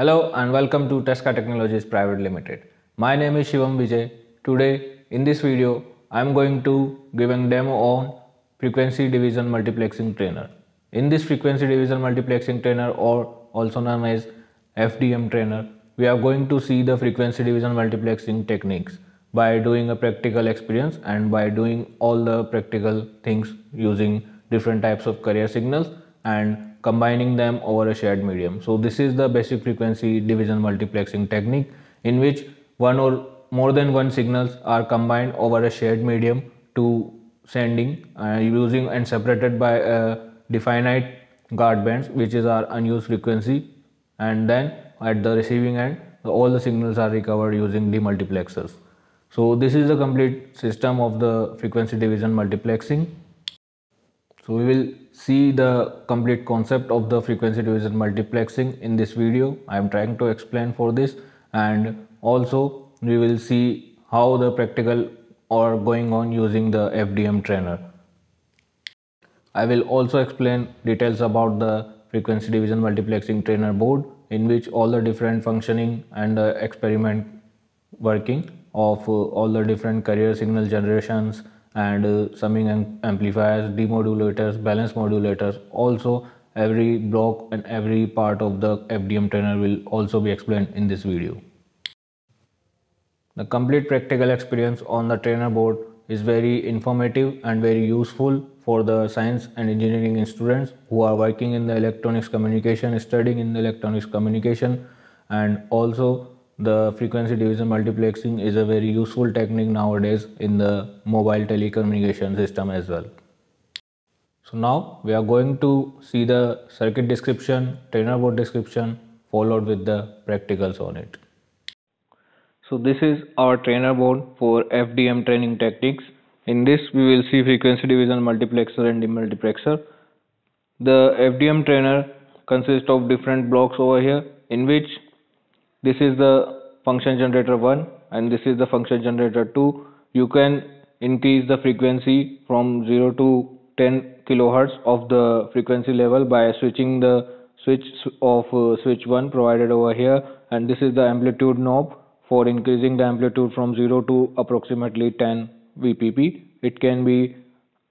Hello and welcome to Tesca Technologies Private Limited. My name is Shivam Vijay. Today in this video I am going to giving demo on frequency division multiplexing trainer. In this frequency division multiplexing trainer or also known as FDM trainer we are going to see the frequency division multiplexing techniques by doing a practical experience and by doing all the practical things using different types of carrier signals and combining them over a shared medium. So this is the basic frequency division multiplexing technique in which one or more than one signals are combined over a shared medium to sending uh, using and separated by a uh, definite guard bands which is our unused frequency and then at the receiving end all the signals are recovered using demultiplexers. So this is the complete system of the frequency division multiplexing. So we will see the complete concept of the frequency division multiplexing in this video. I am trying to explain for this and also we will see how the practical are going on using the FDM trainer. I will also explain details about the frequency division multiplexing trainer board in which all the different functioning and experiment working of uh, all the different carrier signal generations and uh, summing amplifiers, demodulators, balance modulators. Also, every block and every part of the FDM trainer will also be explained in this video. The complete practical experience on the trainer board is very informative and very useful for the science and engineering students who are working in the electronics communication, studying in the electronics communication, and also the frequency division multiplexing is a very useful technique nowadays in the mobile telecommunication system as well. So now we are going to see the circuit description, trainer board description followed with the practicals on it. So this is our trainer board for FDM training tactics. In this we will see frequency division multiplexer and demultiplexer. The FDM trainer consists of different blocks over here in which this is the function generator 1 and this is the function generator 2 you can increase the frequency from 0 to 10 kilohertz of the frequency level by switching the switch of uh, switch 1 provided over here and this is the amplitude knob for increasing the amplitude from 0 to approximately 10 VPP it can be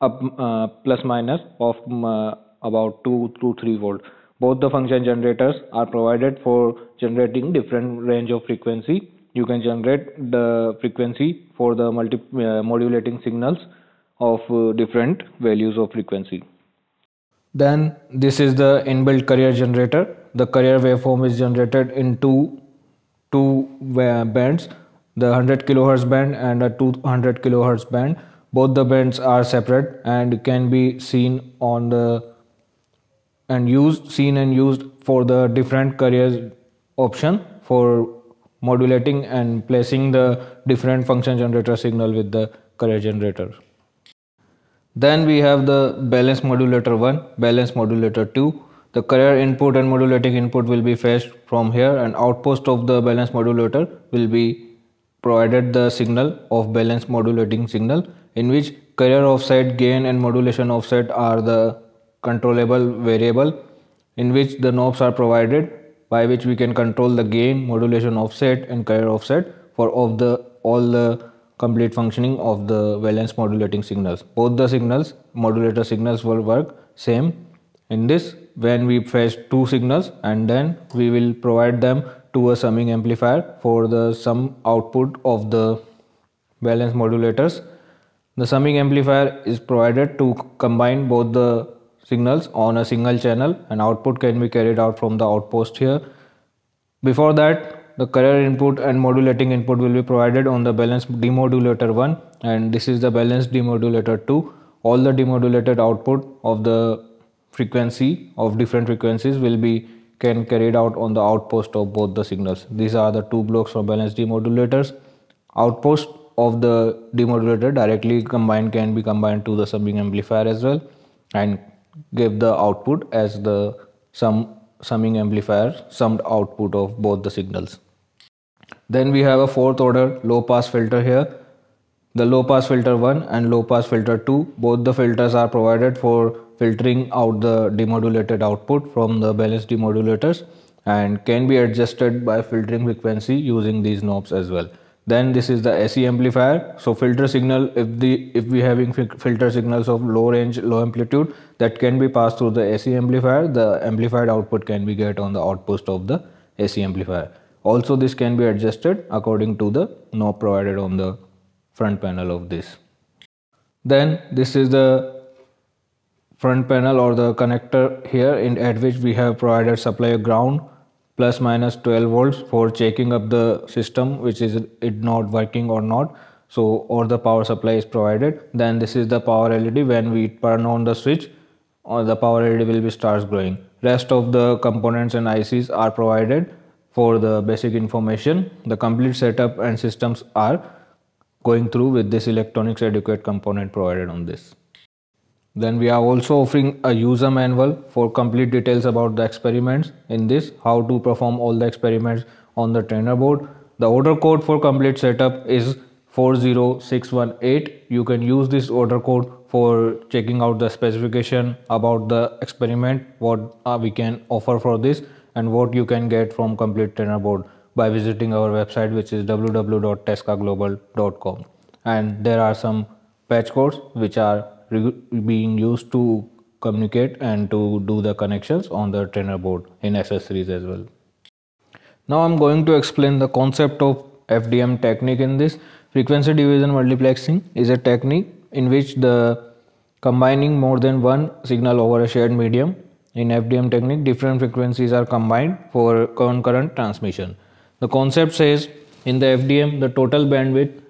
up uh, plus minus of uh, about 2 to 3 volt both the function generators are provided for generating different range of frequency. You can generate the frequency for the multi uh, modulating signals of uh, different values of frequency. Then this is the inbuilt carrier generator. The carrier waveform is generated in two, two uh, bands, the 100 kHz band and a 200 kHz band. Both the bands are separate and can be seen on the and used seen and used for the different careers option for modulating and placing the different function generator signal with the career generator then we have the balance modulator 1 balance modulator 2 the career input and modulating input will be fetched from here and outpost of the balance modulator will be provided the signal of balance modulating signal in which career offset gain and modulation offset are the controllable variable in which the knobs are provided by which we can control the gain, modulation offset and carrier offset for of the all the complete functioning of the valence modulating signals. Both the signals, modulator signals will work same. In this, when we face two signals and then we will provide them to a summing amplifier for the sum output of the valence modulators. The summing amplifier is provided to combine both the signals on a single channel and output can be carried out from the outpost here. Before that the carrier input and modulating input will be provided on the balanced demodulator 1 and this is the balanced demodulator 2. All the demodulated output of the frequency of different frequencies will be can carried out on the outpost of both the signals. These are the two blocks of balanced demodulators. Outpost of the demodulator directly combined can be combined to the subbing amplifier as well and Give the output as the sum summing amplifier summed output of both the signals. Then we have a fourth order low pass filter here. The low pass filter 1 and low pass filter 2 both the filters are provided for filtering out the demodulated output from the balanced demodulators and can be adjusted by filtering frequency using these knobs as well then this is the se amplifier so filter signal if the if we having filter signals of low range low amplitude that can be passed through the se amplifier the amplified output can be get on the output of the se amplifier also this can be adjusted according to the knob provided on the front panel of this then this is the front panel or the connector here in at which we have provided supply ground plus minus 12 volts for checking up the system which is it not working or not so or the power supply is provided then this is the power led when we turn on the switch or the power led will be starts glowing rest of the components and ics are provided for the basic information the complete setup and systems are going through with this electronics adequate component provided on this then we are also offering a user manual for complete details about the experiments. In this, how to perform all the experiments on the trainer board. The order code for complete setup is 40618. You can use this order code for checking out the specification about the experiment, what uh, we can offer for this and what you can get from complete trainer board by visiting our website which is www.tescaglobal.com and there are some patch codes which are being used to communicate and to do the connections on the trainer board in accessories as well. Now I'm going to explain the concept of FDM technique in this. Frequency division multiplexing is a technique in which the combining more than one signal over a shared medium. In FDM technique, different frequencies are combined for concurrent transmission. The concept says in the FDM, the total bandwidth,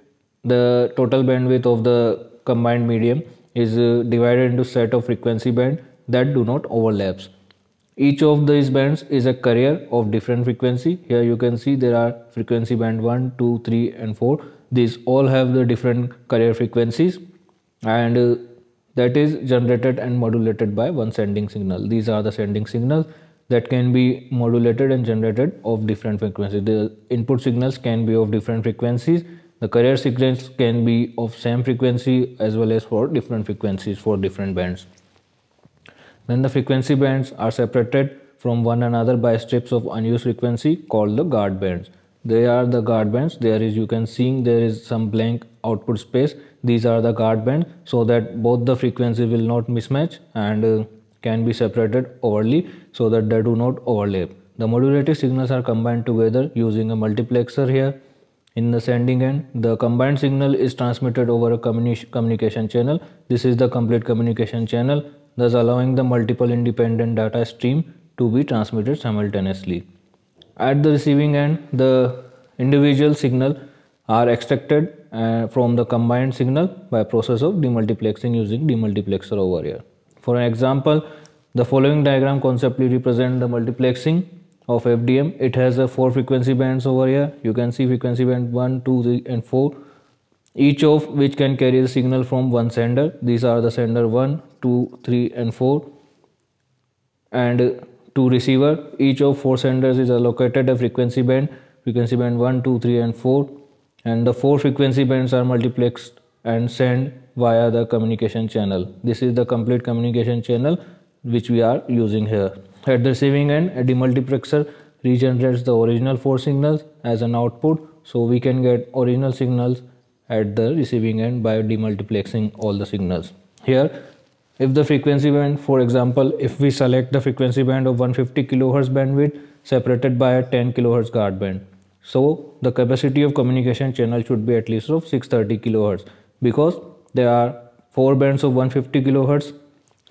the total bandwidth of the combined medium is uh, divided into set of frequency band that do not overlaps each of these bands is a carrier of different frequency here you can see there are frequency band 1 2 3 and 4 these all have the different carrier frequencies and uh, that is generated and modulated by one sending signal these are the sending signals that can be modulated and generated of different frequencies the input signals can be of different frequencies the carrier signals can be of same frequency as well as for different frequencies for different bands. Then the frequency bands are separated from one another by strips of unused frequency called the guard bands. They are the guard bands. There is you can see there is some blank output space. These are the guard bands so that both the frequency will not mismatch and uh, can be separated overly so that they do not overlap. The modulated signals are combined together using a multiplexer here in the sending end the combined signal is transmitted over a communi- communication channel this is the complete communication channel thus allowing the multiple independent data stream to be transmitted simultaneously at the receiving end the individual signal are extracted uh, from the combined signal by process of demultiplexing using demultiplexer over here for an example the following diagram conceptually represent the multiplexing of FDM. It has a four frequency bands over here. You can see frequency band 1, 2, 3 and 4 each of which can carry the signal from one sender. These are the sender 1, 2, 3 and 4 and 2 receiver. Each of 4 senders is allocated a frequency band, frequency band 1, 2, 3 and 4 and the 4 frequency bands are multiplexed and sent via the communication channel. This is the complete communication channel which we are using here. At the receiving end, a demultiplexer regenerates the original four signals as an output. So we can get original signals at the receiving end by demultiplexing all the signals. Here, if the frequency band, for example, if we select the frequency band of 150 kHz bandwidth separated by a 10 kHz guard band. So the capacity of communication channel should be at least of 630 kHz because there are four bands of 150 kHz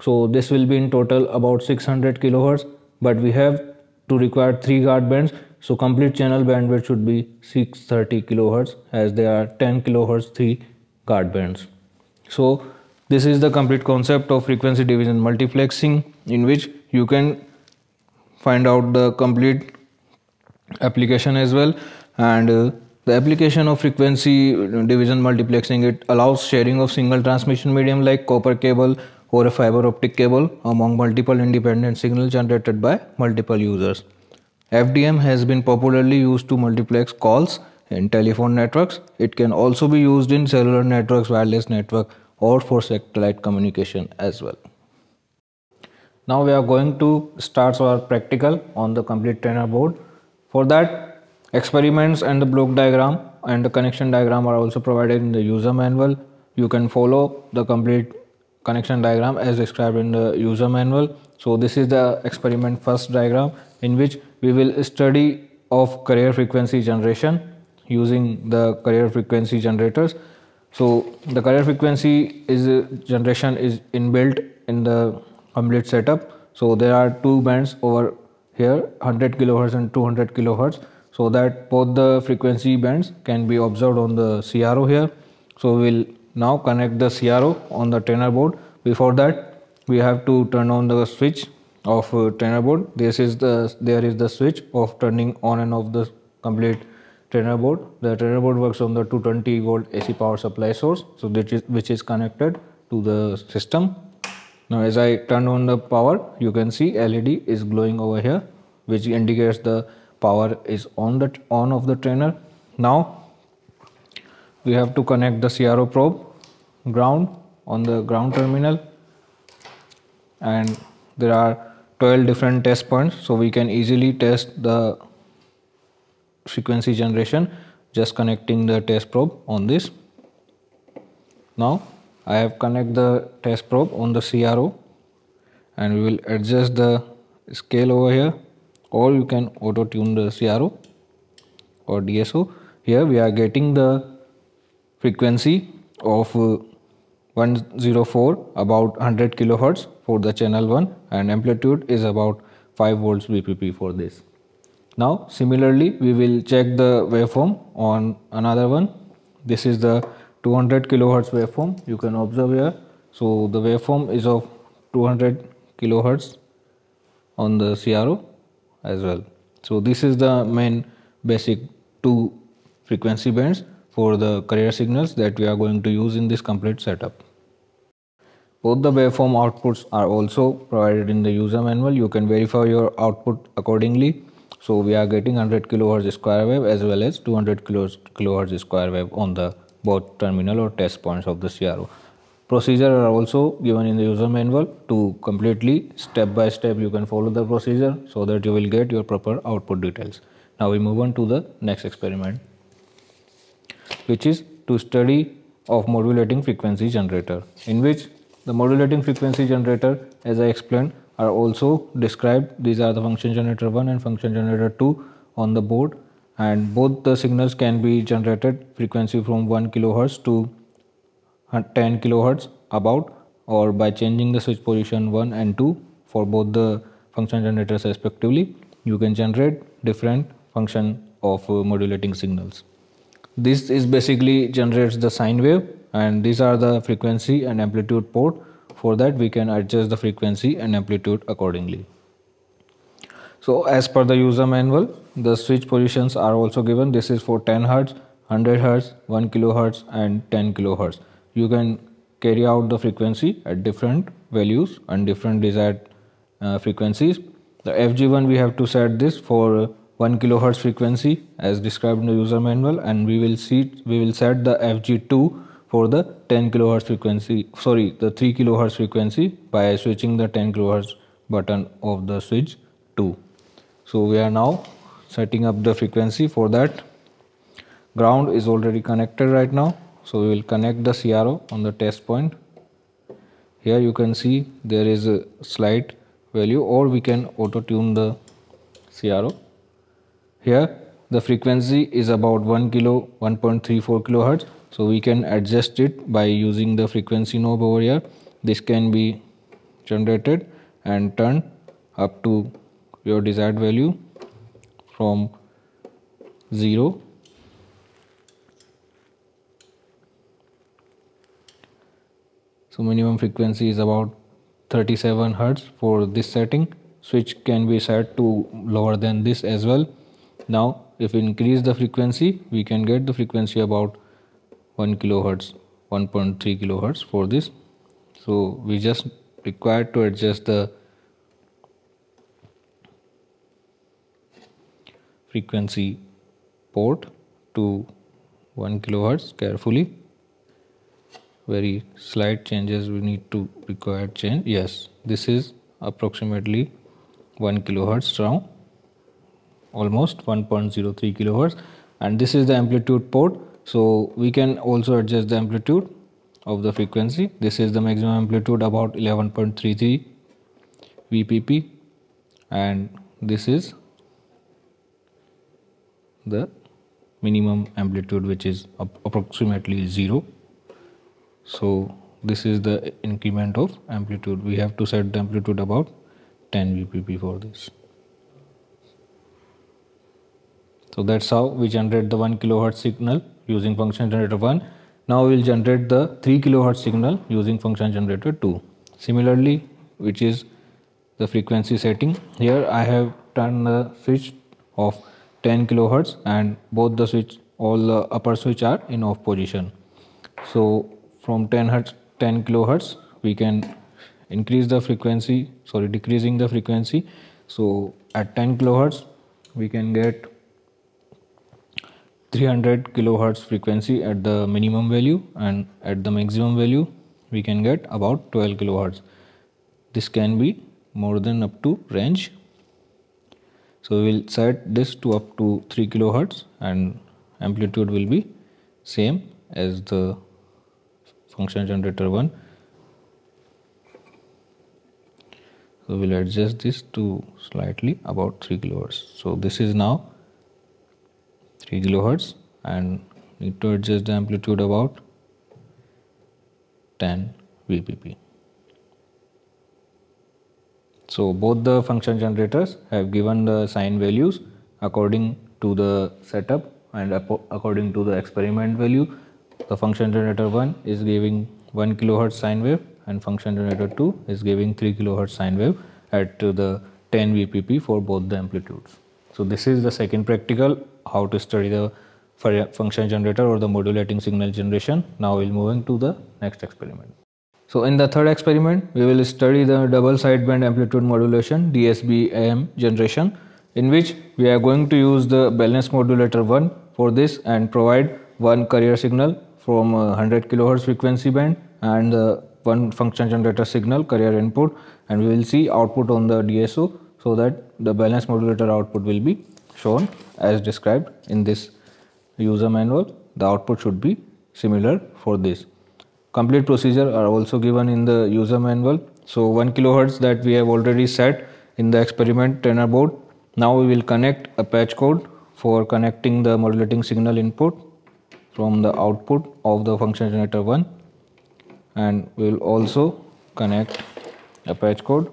so this will be in total about 600 kilohertz but we have to require three guard bands so complete channel bandwidth should be 630 kilohertz as there are 10 kilohertz three guard bands so this is the complete concept of frequency division multiplexing in which you can find out the complete application as well and uh, the application of frequency division multiplexing it allows sharing of single transmission medium like copper cable or a fiber optic cable among multiple independent signals generated by multiple users. FDM has been popularly used to multiplex calls in telephone networks. It can also be used in cellular networks, wireless network or for satellite communication as well. Now we are going to start our practical on the complete trainer board. For that experiments and the block diagram and the connection diagram are also provided in the user manual. You can follow the complete connection diagram as described in the user manual. So this is the experiment first diagram in which we will study of carrier frequency generation using the carrier frequency generators. So the carrier frequency is uh, generation is inbuilt in the complete setup. So there are two bands over here 100 kilohertz and 200 kilohertz so that both the frequency bands can be observed on the CRO here. So we'll now connect the CRO on the trainer board. Before that, we have to turn on the switch of uh, trainer board. This is the there is the switch of turning on and off the complete trainer board. The trainer board works on the 220 volt AC power supply source, so is which is connected to the system. Now, as I turn on the power, you can see LED is glowing over here, which indicates the power is on the on of the trainer. Now, we have to connect the CRO probe ground on the ground terminal and there are 12 different test points so we can easily test the frequency generation just connecting the test probe on this now I have connect the test probe on the CRO and we will adjust the scale over here or you can auto tune the CRO or DSO here we are getting the frequency of uh, 104 about 100 kilohertz for the channel 1 and amplitude is about 5 volts bpp for this now similarly we will check the waveform on another one this is the 200 kilohertz waveform you can observe here so the waveform is of 200 kilohertz on the CRO as well so this is the main basic two frequency bands for the carrier signals that we are going to use in this complete setup both the waveform outputs are also provided in the user manual. You can verify your output accordingly. So we are getting 100 kilohertz square wave as well as 200 kilohertz square wave on the both terminal or test points of the CRO. Procedure are also given in the user manual to completely step by step you can follow the procedure so that you will get your proper output details. Now we move on to the next experiment which is to study of modulating frequency generator in which the modulating frequency generator, as I explained, are also described. These are the function generator 1 and function generator 2 on the board and both the signals can be generated frequency from 1 kilohertz to 10 kilohertz about or by changing the switch position 1 and 2 for both the function generators respectively you can generate different function of modulating signals this is basically generates the sine wave and these are the frequency and amplitude port for that we can adjust the frequency and amplitude accordingly so as per the user manual the switch positions are also given this is for 10 hertz 100 hertz 1 kilohertz and 10 kilohertz you can carry out the frequency at different values and different desired uh, frequencies the fg1 we have to set this for 1 kilohertz frequency as described in the user manual and we will see we will set the fg2 for the 10 kilohertz frequency sorry the 3 kilohertz frequency by switching the 10 kilohertz button of the switch 2 so we are now setting up the frequency for that ground is already connected right now so we will connect the CRO on the test point here you can see there is a slight value or we can auto tune the CRO here the frequency is about 1 kilo 1.34 kilohertz so we can adjust it by using the frequency knob over here this can be generated and turned up to your desired value from 0 so minimum frequency is about 37 hertz for this setting switch can be set to lower than this as well now if we increase the frequency we can get the frequency about 1 kilohertz 1.3 kilohertz for this so we just require to adjust the frequency port to 1 kilohertz carefully very slight changes we need to require change yes this is approximately 1 kilohertz strong almost 1.03 kilohertz and this is the amplitude port so we can also adjust the amplitude of the frequency this is the maximum amplitude about 11.33 vpp and this is the minimum amplitude which is approximately 0 so this is the increment of amplitude we have to set the amplitude about 10 vpp for this so that's how we generate the 1 kilohertz signal using function generator 1. Now we will generate the 3 kilohertz signal using function generator 2. Similarly, which is the frequency setting. Here I have turned the switch of 10 kilohertz and both the switch, all the upper switch are in off position. So from 10 hertz, 10 kilohertz, we can increase the frequency, sorry, decreasing the frequency. So at 10 kilohertz, we can get 300 kilohertz frequency at the minimum value and at the maximum value we can get about 12 kilohertz this can be more than up to range so we will set this to up to 3 kilohertz and amplitude will be same as the function generator 1 so we'll adjust this to slightly about 3 kilohertz so this is now 3 kilohertz and need to adjust the amplitude about 10 VPP. So both the function generators have given the sine values according to the setup and according to the experiment value. The function generator 1 is giving 1 kilohertz sine wave and function generator 2 is giving 3 kilohertz sine wave at the 10 VPP for both the amplitudes. So this is the second practical how to study the function generator or the modulating signal generation. Now we'll move to the next experiment. So in the third experiment, we will study the double sideband amplitude modulation (DSB-AM) generation in which we are going to use the balance modulator 1 for this and provide one carrier signal from 100 uh, kHz frequency band and uh, one function generator signal carrier input and we will see output on the DSO so that the balance modulator output will be shown as described in this user manual the output should be similar for this complete procedure are also given in the user manual so 1 kilohertz that we have already set in the experiment trainer board now we will connect a patch code for connecting the modulating signal input from the output of the function generator 1 and we will also connect a patch code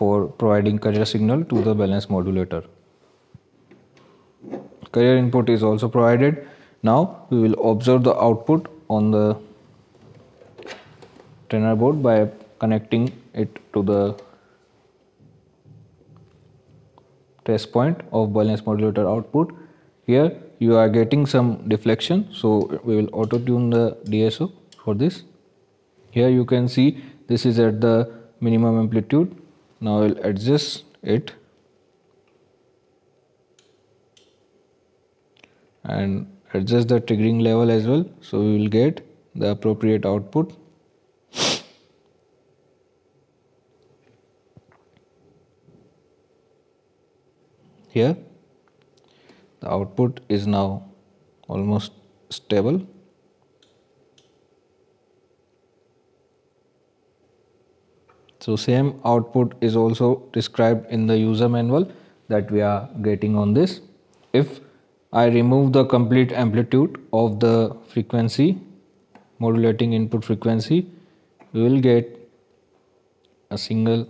for providing carrier signal to the balance modulator career input is also provided now we will observe the output on the trainer board by connecting it to the test point of balance modulator output here you are getting some deflection so we will auto tune the DSO for this here you can see this is at the minimum amplitude now I'll adjust it and adjust the triggering level as well so we will get the appropriate output here the output is now almost stable so same output is also described in the user manual that we are getting on this if I remove the complete amplitude of the frequency modulating input frequency we will get a single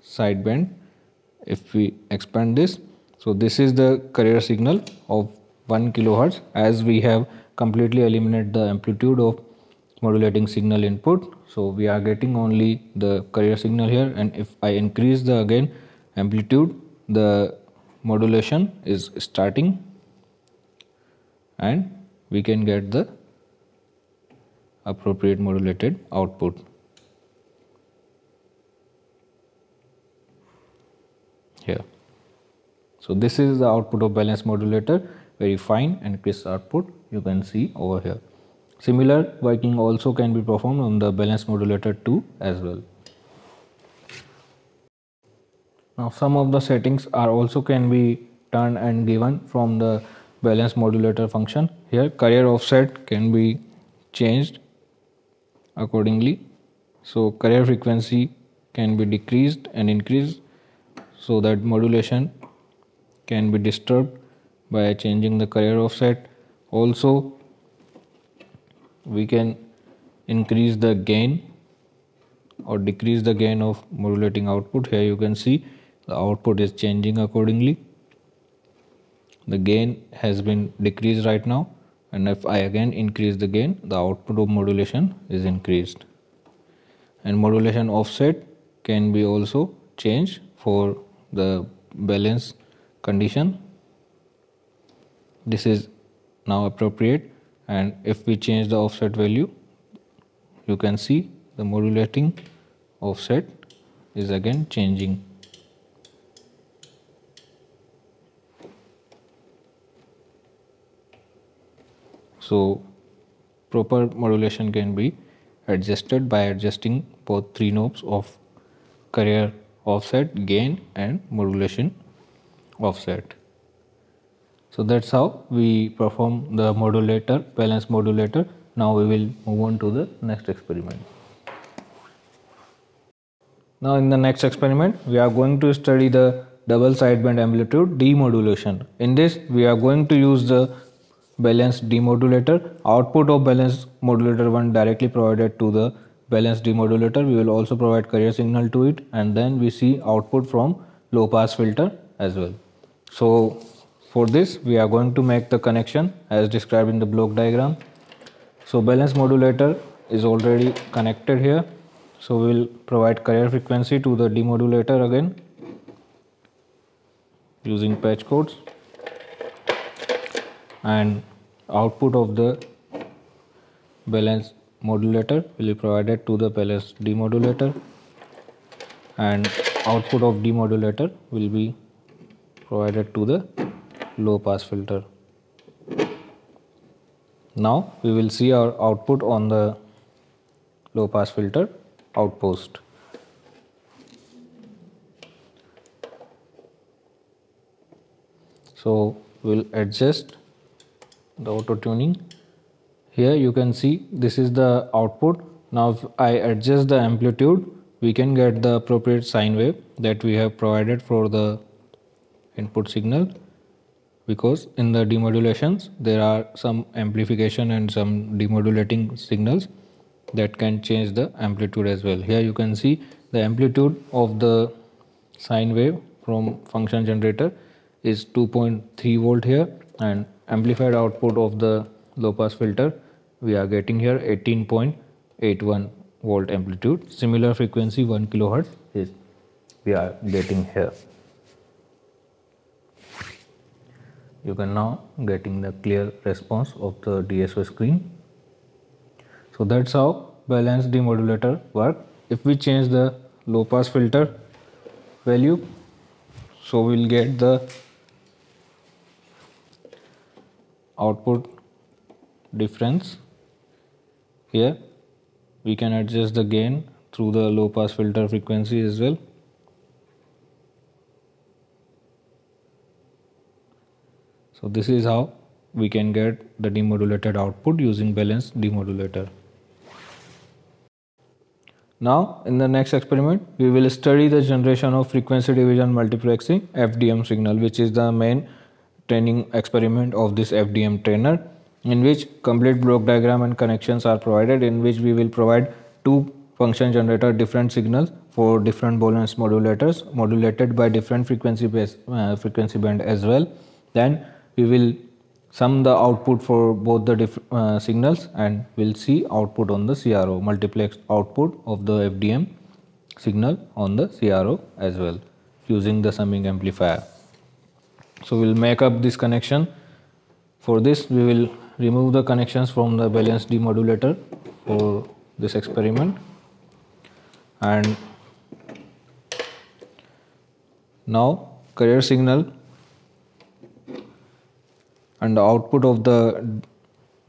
side if we expand this so this is the carrier signal of 1 kilohertz as we have completely eliminated the amplitude of modulating signal input so we are getting only the carrier signal here and if I increase the again amplitude the modulation is starting and we can get the appropriate modulated output. Here. So this is the output of balance modulator, very fine and crisp output you can see over here. Similar working also can be performed on the balance modulator 2 as well. Now some of the settings are also can be turned and given from the balance modulator function. Here carrier offset can be changed accordingly. So carrier frequency can be decreased and increased so that modulation can be disturbed by changing the carrier offset. Also we can increase the gain or decrease the gain of modulating output. Here you can see the output is changing accordingly the gain has been decreased right now and if I again increase the gain the output of modulation is increased and modulation offset can be also changed for the balance condition this is now appropriate and if we change the offset value you can see the modulating offset is again changing So proper modulation can be adjusted by adjusting both three knobs of carrier offset, gain and modulation offset. So that's how we perform the modulator, balance modulator. Now we will move on to the next experiment. Now in the next experiment, we are going to study the double sideband amplitude demodulation. In this, we are going to use the balance demodulator output of balance modulator 1 directly provided to the balance demodulator we will also provide carrier signal to it and then we see output from low pass filter as well so for this we are going to make the connection as described in the block diagram so balance modulator is already connected here so we will provide carrier frequency to the demodulator again using patch codes and output of the balance modulator will be provided to the balance demodulator and output of demodulator will be provided to the low pass filter. Now we will see our output on the low pass filter outpost. So we will adjust the auto tuning here you can see this is the output now if I adjust the amplitude we can get the appropriate sine wave that we have provided for the input signal because in the demodulations there are some amplification and some demodulating signals that can change the amplitude as well here you can see the amplitude of the sine wave from function generator is 2.3 volt here and amplified output of the low pass filter we are getting here 18.81 volt amplitude similar frequency 1 kilohertz is we are getting here you can now getting the clear response of the DSO screen so that's how balanced demodulator work if we change the low pass filter value so we'll get the output difference here we can adjust the gain through the low pass filter frequency as well so this is how we can get the demodulated output using balanced demodulator now in the next experiment we will study the generation of frequency division multiplexing FDM signal which is the main training experiment of this FDM trainer in which complete block diagram and connections are provided in which we will provide two function generator different signals for different Boolean modulators modulated by different frequency base, uh, frequency band as well then we will sum the output for both the uh, signals and we'll see output on the CRO multiplex output of the FDM signal on the CRO as well using the summing amplifier so we'll make up this connection for this we will remove the connections from the balance demodulator for this experiment and now carrier signal and the output of the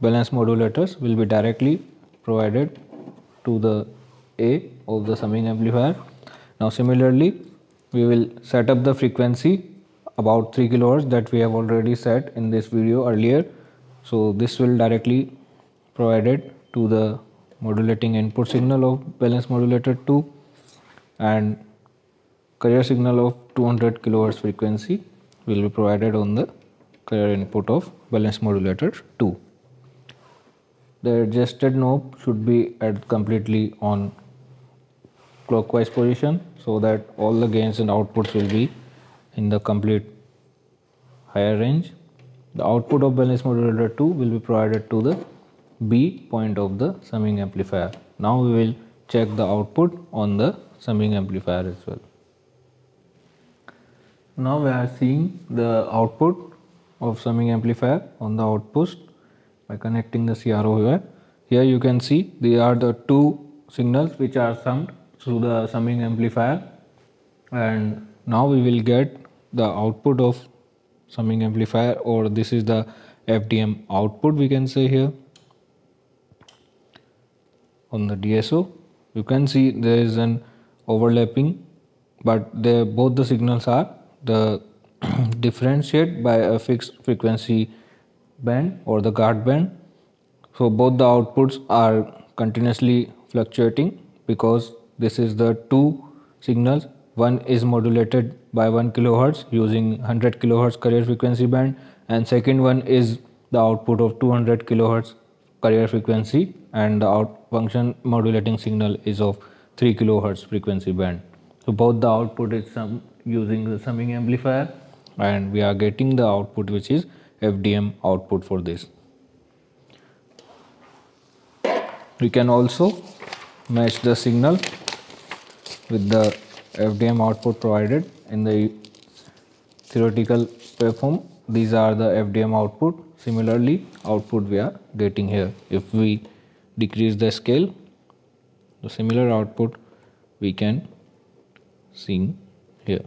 balance modulators will be directly provided to the A of the summing amplifier. Now similarly we will set up the frequency about 3 kilohertz that we have already set in this video earlier so this will directly provided to the modulating input signal of balance modulator 2 and carrier signal of 200 kilohertz frequency will be provided on the carrier input of balance modulator 2 the adjusted knob should be at completely on clockwise position so that all the gains and outputs will be in the complete higher range. The output of balance modulator 2 will be provided to the B point of the summing amplifier. Now we will check the output on the summing amplifier as well. Now we are seeing the output of summing amplifier on the output by connecting the CRO here. Here you can see they are the two signals which are summed through the summing amplifier and now we will get the output of summing amplifier or this is the FDM output we can say here on the DSO you can see there is an overlapping but they, both the signals are the differentiate by a fixed frequency band or the guard band so both the outputs are continuously fluctuating because this is the two signals one is modulated by 1 kilohertz using 100 kilohertz carrier frequency band and second one is the output of 200 kilohertz carrier frequency and the out function modulating signal is of 3 kilohertz frequency band. So both the output is sum using the summing amplifier and we are getting the output which is FDM output for this. We can also match the signal with the FDM output provided in the theoretical waveform these are the FDM output similarly output we are getting here if we decrease the scale the similar output we can see here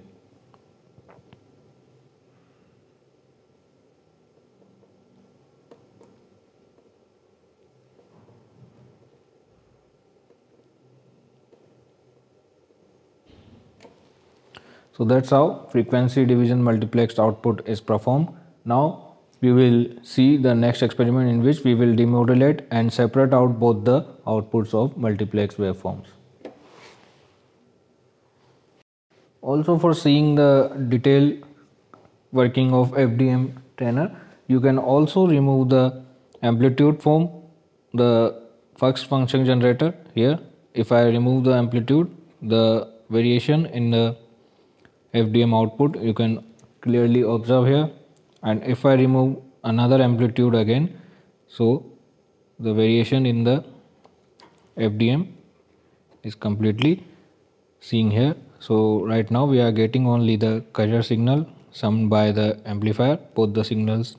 So that's how frequency division multiplexed output is performed. Now we will see the next experiment in which we will demodulate and separate out both the outputs of multiplex waveforms. Also for seeing the detailed working of FDM trainer, you can also remove the amplitude form the first function generator here. If I remove the amplitude, the variation in the FDM output you can clearly observe here and if I remove another amplitude again so the variation in the FDM is completely seeing here so right now we are getting only the Kajar signal summed by the amplifier both the signals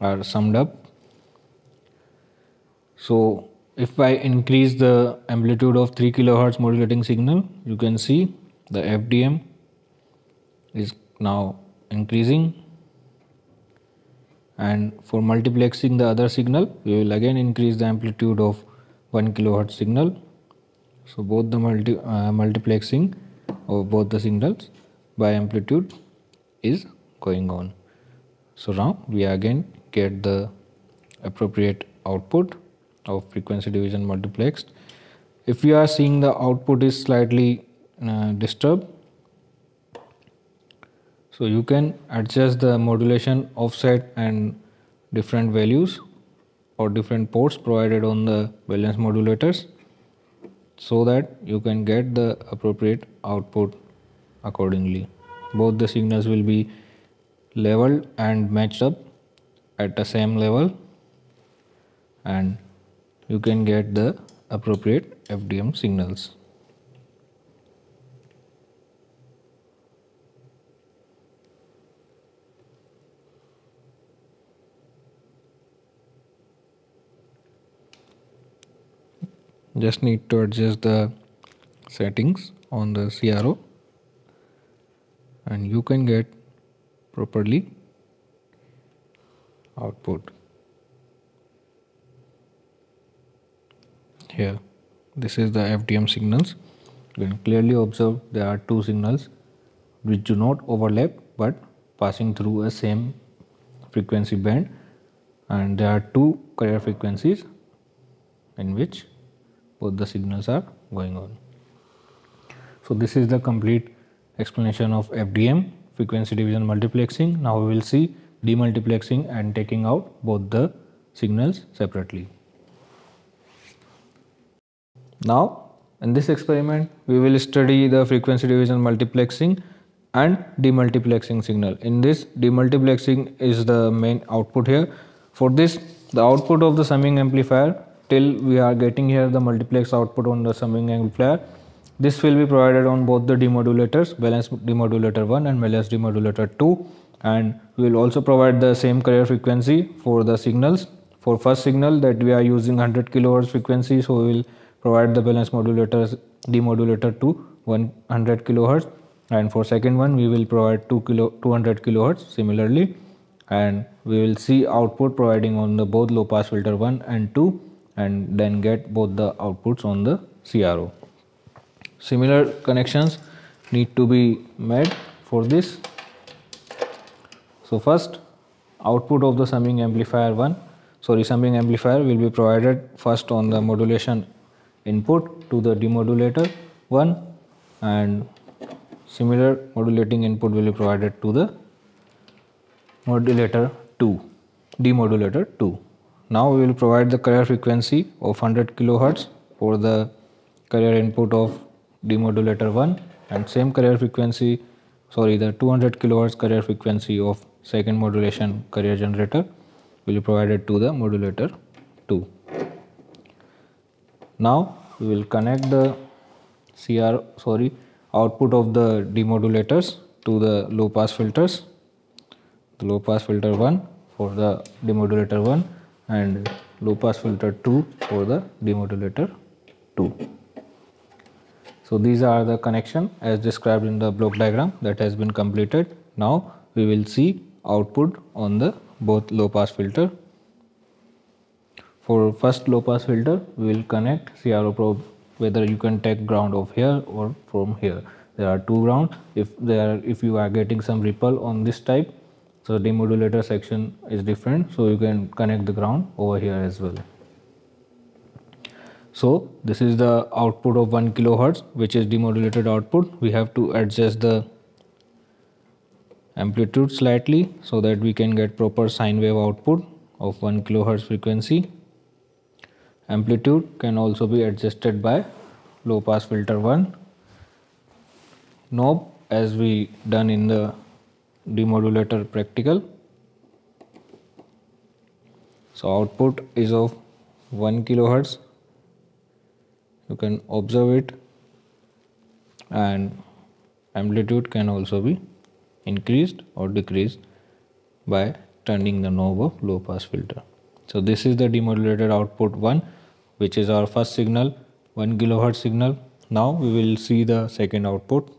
are summed up so if I increase the amplitude of 3 kilohertz modulating signal you can see the FDM is now increasing and for multiplexing the other signal we will again increase the amplitude of 1 kilohertz signal so both the multi uh, multiplexing of both the signals by amplitude is going on so now we again get the appropriate output of frequency division multiplexed if we are seeing the output is slightly uh, disturbed so you can adjust the modulation offset and different values or different ports provided on the balance modulators so that you can get the appropriate output accordingly both the signals will be leveled and matched up at the same level and you can get the appropriate FDM signals just need to adjust the settings on the CRO and you can get properly output here this is the FDM signals you can clearly observe there are two signals which do not overlap but passing through a same frequency band and there are two carrier frequencies in which both the signals are going on. So this is the complete explanation of FDM frequency division multiplexing. Now we will see demultiplexing and taking out both the signals separately. Now in this experiment we will study the frequency division multiplexing and demultiplexing signal. In this demultiplexing is the main output here. For this the output of the summing amplifier till we are getting here the multiplex output on the summing amplifier this will be provided on both the demodulators balance demodulator 1 and balance demodulator 2 and we will also provide the same carrier frequency for the signals for first signal that we are using 100 kilohertz frequency so we will provide the balance modulators demodulator 2 100 kilohertz and for second one we will provide 2 kilo 200 kilohertz similarly and we will see output providing on the both low pass filter 1 and 2 and then get both the outputs on the CRO. Similar connections need to be made for this. So first output of the summing amplifier 1 sorry summing amplifier will be provided first on the modulation input to the demodulator 1 and similar modulating input will be provided to the modulator 2 demodulator 2 now we will provide the carrier frequency of 100 kHz for the carrier input of demodulator 1 and same carrier frequency sorry the 200 kHz carrier frequency of second modulation carrier generator will be provided to the modulator 2. Now we will connect the CR sorry output of the demodulators to the low pass filters the low pass filter 1 for the demodulator 1 and low pass filter 2 for the demodulator 2. So these are the connection as described in the block diagram that has been completed. Now we will see output on the both low pass filter. For first low pass filter we will connect CRO probe whether you can take ground of here or from here. There are two ground if there if you are getting some ripple on this type so demodulator section is different so you can connect the ground over here as well so this is the output of 1 kilohertz which is demodulated output we have to adjust the amplitude slightly so that we can get proper sine wave output of 1 kilohertz frequency amplitude can also be adjusted by low pass filter 1 knob as we done in the demodulator practical. So output is of 1 kilohertz. You can observe it and amplitude can also be increased or decreased by turning the knob of low pass filter. So this is the demodulated output 1 which is our first signal 1 kilohertz signal. Now we will see the second output.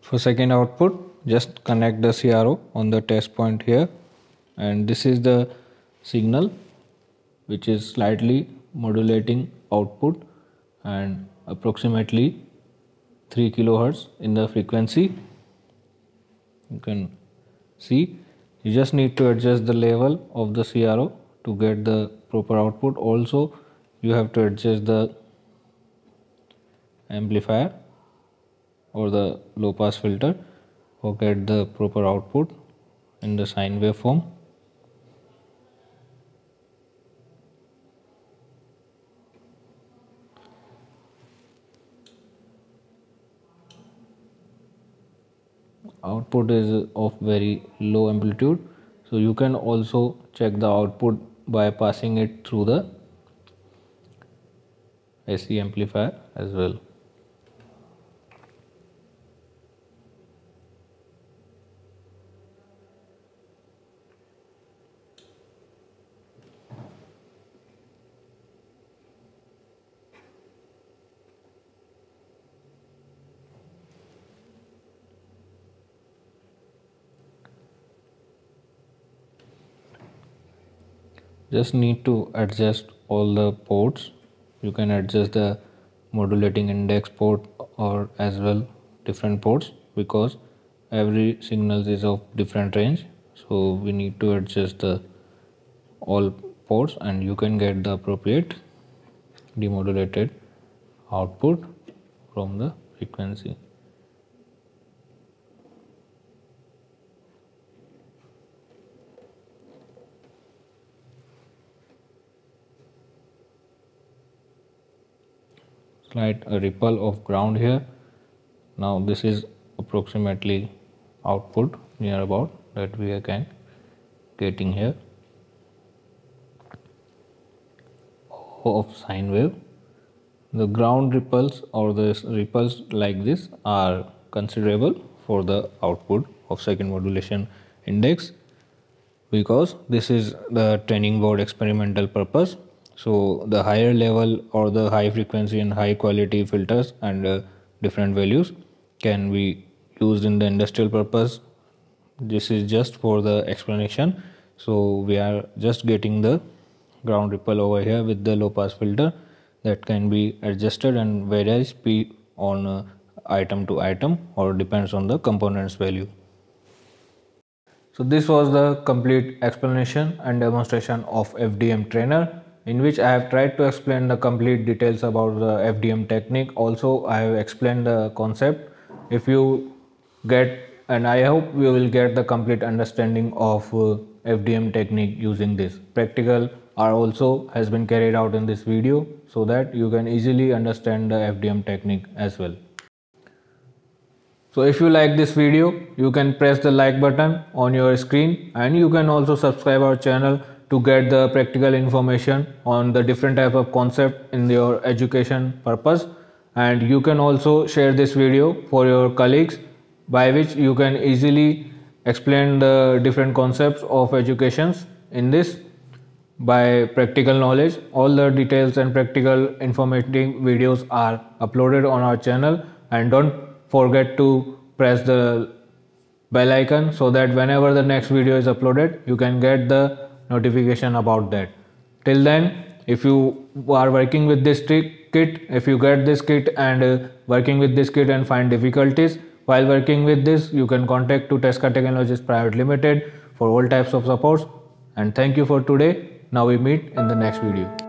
For second output just connect the CRO on the test point here and this is the signal which is slightly modulating output and approximately 3 kilohertz in the frequency you can see you just need to adjust the level of the CRO to get the proper output also you have to adjust the amplifier or the low pass filter or get the proper output in the sine wave form. output is of very low amplitude so you can also check the output by passing it through the AC amplifier as well just need to adjust all the ports you can adjust the modulating index port or as well different ports because every signal is of different range so we need to adjust the all ports and you can get the appropriate demodulated output from the frequency applied a ripple of ground here now this is approximately output near about that we are can getting here of sine wave the ground ripples or the ripples like this are considerable for the output of second modulation index because this is the training board experimental purpose so the higher level or the high frequency and high quality filters and uh, different values can be used in the industrial purpose this is just for the explanation so we are just getting the ground ripple over here with the low pass filter that can be adjusted and varies p on uh, item to item or depends on the components value so this was the complete explanation and demonstration of fdm trainer in which I have tried to explain the complete details about the FDM technique. Also, I have explained the concept. If you get, and I hope you will get the complete understanding of uh, FDM technique using this. Practical are also has been carried out in this video so that you can easily understand the FDM technique as well. So if you like this video, you can press the like button on your screen and you can also subscribe our channel to get the practical information on the different type of concept in your education purpose and you can also share this video for your colleagues by which you can easily explain the different concepts of educations in this by practical knowledge all the details and practical informative videos are uploaded on our channel and don't forget to press the bell icon so that whenever the next video is uploaded you can get the notification about that till then if you are working with this kit if you get this kit and uh, working with this kit and find difficulties while working with this you can contact to Tesca Technologies Private Limited for all types of supports and thank you for today now we meet in the next video